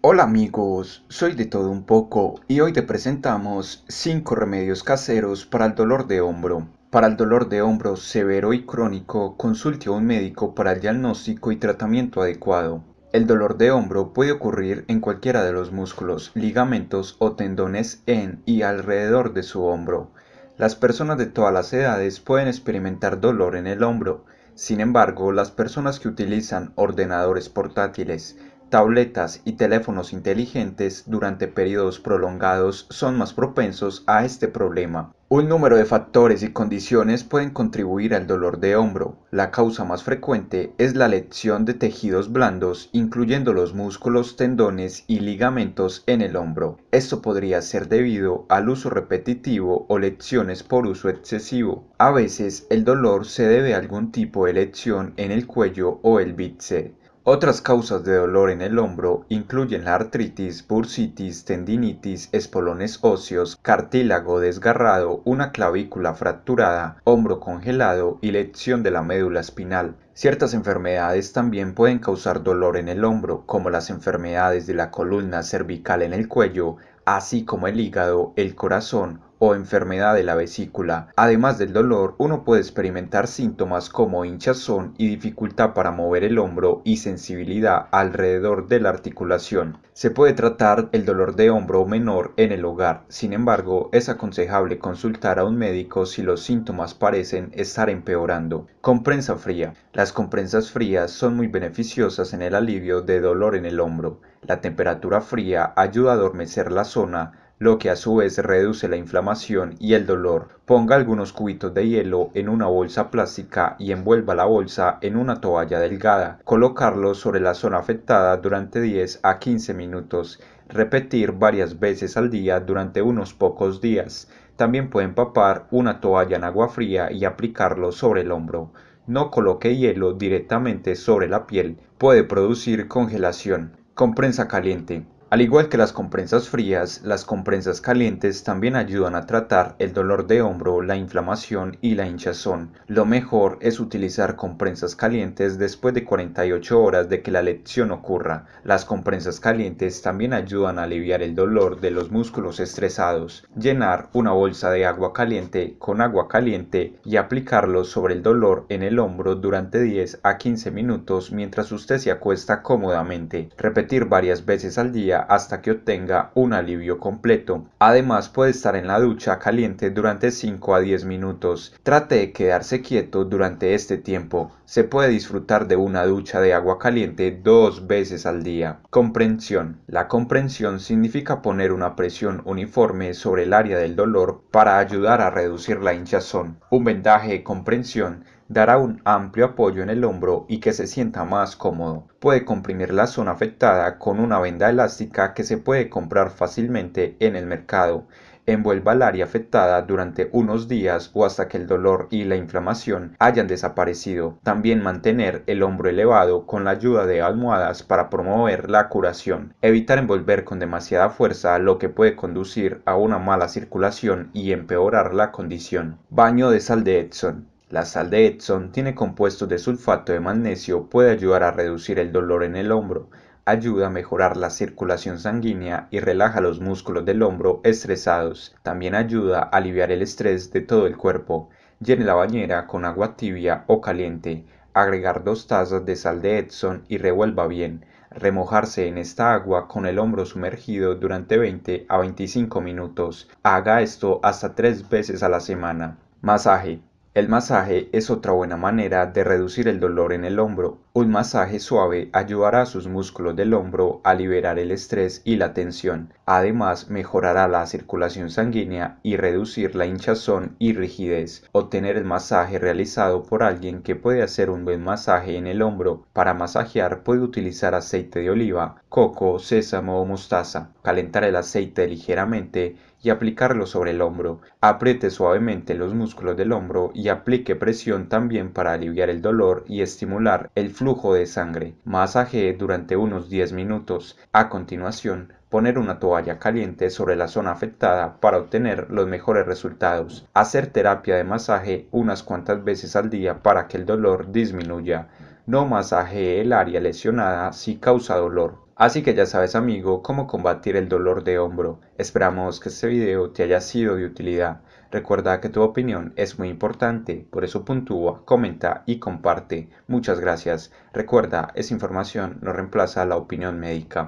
Hola amigos, soy de todo un poco y hoy te presentamos 5 remedios caseros para el dolor de hombro. Para el dolor de hombro severo y crónico, consulte a un médico para el diagnóstico y tratamiento adecuado. El dolor de hombro puede ocurrir en cualquiera de los músculos, ligamentos o tendones en y alrededor de su hombro. Las personas de todas las edades pueden experimentar dolor en el hombro. Sin embargo, las personas que utilizan ordenadores portátiles, Tabletas y teléfonos inteligentes durante periodos prolongados son más propensos a este problema. Un número de factores y condiciones pueden contribuir al dolor de hombro. La causa más frecuente es la lesión de tejidos blandos, incluyendo los músculos, tendones y ligamentos en el hombro. Esto podría ser debido al uso repetitivo o lesiones por uso excesivo. A veces el dolor se debe a algún tipo de lesión en el cuello o el bíceps. Otras causas de dolor en el hombro incluyen la artritis, bursitis, tendinitis, espolones óseos, cartílago desgarrado, una clavícula fracturada, hombro congelado y lesión de la médula espinal. Ciertas enfermedades también pueden causar dolor en el hombro, como las enfermedades de la columna cervical en el cuello, así como el hígado, el corazón o enfermedad de la vesícula. Además del dolor, uno puede experimentar síntomas como hinchazón y dificultad para mover el hombro y sensibilidad alrededor de la articulación. Se puede tratar el dolor de hombro menor en el hogar, sin embargo, es aconsejable consultar a un médico si los síntomas parecen estar empeorando. Comprensa fría. Las comprensas frías son muy beneficiosas en el alivio de dolor en el hombro. La temperatura fría ayuda a adormecer la zona, lo que a su vez reduce la inflamación y el dolor. Ponga algunos cubitos de hielo en una bolsa plástica y envuelva la bolsa en una toalla delgada. Colocarlo sobre la zona afectada durante 10 a 15 minutos. Repetir varias veces al día durante unos pocos días. También puede empapar una toalla en agua fría y aplicarlo sobre el hombro. No coloque hielo directamente sobre la piel, puede producir congelación. Con caliente. Al igual que las compresas frías, las compresas calientes también ayudan a tratar el dolor de hombro, la inflamación y la hinchazón. Lo mejor es utilizar compresas calientes después de 48 horas de que la lección ocurra. Las compresas calientes también ayudan a aliviar el dolor de los músculos estresados. Llenar una bolsa de agua caliente con agua caliente y aplicarlo sobre el dolor en el hombro durante 10 a 15 minutos mientras usted se acuesta cómodamente. Repetir varias veces al día hasta que obtenga un alivio completo. Además puede estar en la ducha caliente durante 5 a 10 minutos. Trate de quedarse quieto durante este tiempo. Se puede disfrutar de una ducha de agua caliente dos veces al día. Comprensión. La comprensión significa poner una presión uniforme sobre el área del dolor para ayudar a reducir la hinchazón. Un vendaje de comprensión dará un amplio apoyo en el hombro y que se sienta más cómodo. Puede comprimir la zona afectada con una venda elástica que se puede comprar fácilmente en el mercado. Envuelva el área afectada durante unos días o hasta que el dolor y la inflamación hayan desaparecido. También mantener el hombro elevado con la ayuda de almohadas para promover la curación. Evitar envolver con demasiada fuerza lo que puede conducir a una mala circulación y empeorar la condición. Baño de sal de Edson. La sal de Edson tiene compuestos de sulfato de magnesio, puede ayudar a reducir el dolor en el hombro, ayuda a mejorar la circulación sanguínea y relaja los músculos del hombro estresados. También ayuda a aliviar el estrés de todo el cuerpo. Llene la bañera con agua tibia o caliente, agregar dos tazas de sal de Edson y revuelva bien. Remojarse en esta agua con el hombro sumergido durante 20 a 25 minutos. Haga esto hasta tres veces a la semana. Masaje. El masaje es otra buena manera de reducir el dolor en el hombro. Un masaje suave ayudará a sus músculos del hombro a liberar el estrés y la tensión. Además, mejorará la circulación sanguínea y reducir la hinchazón y rigidez. Obtener el masaje realizado por alguien que puede hacer un buen masaje en el hombro. Para masajear puede utilizar aceite de oliva, coco, sésamo o mostaza. Calentar el aceite ligeramente y aplicarlo sobre el hombro. Apriete suavemente los músculos del hombro y aplique presión también para aliviar el dolor y estimular el flujo flujo de sangre. Masaje durante unos 10 minutos. A continuación, poner una toalla caliente sobre la zona afectada para obtener los mejores resultados. Hacer terapia de masaje unas cuantas veces al día para que el dolor disminuya. No masaje el área lesionada si causa dolor. Así que ya sabes amigo cómo combatir el dolor de hombro. Esperamos que este video te haya sido de utilidad. Recuerda que tu opinión es muy importante, por eso puntúa, comenta y comparte. Muchas gracias. Recuerda, esa información no reemplaza la opinión médica.